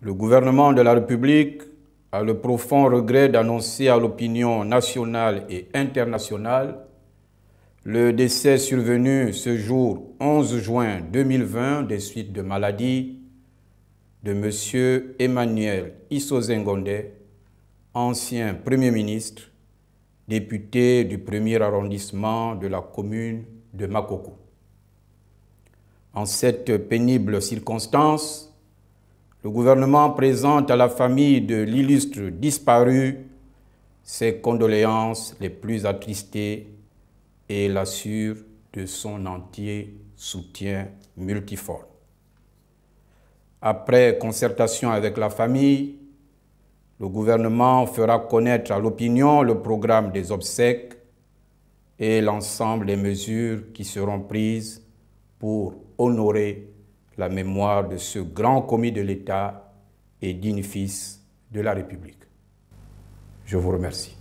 Le gouvernement de la République a le profond regret d'annoncer à l'opinion nationale et internationale le décès survenu ce jour 11 juin 2020 des suites de maladie de M. Emmanuel Issozengonde, ancien Premier ministre, député du premier arrondissement de la commune de Makoko. En cette pénible circonstance, le gouvernement présente à la famille de l'illustre disparu ses condoléances les plus attristées et l'assure de son entier soutien multiforme. Après concertation avec la famille, le gouvernement fera connaître à l'opinion le programme des obsèques et l'ensemble des mesures qui seront prises pour honorer la mémoire de ce grand commis de l'État et digne fils de la République. Je vous remercie.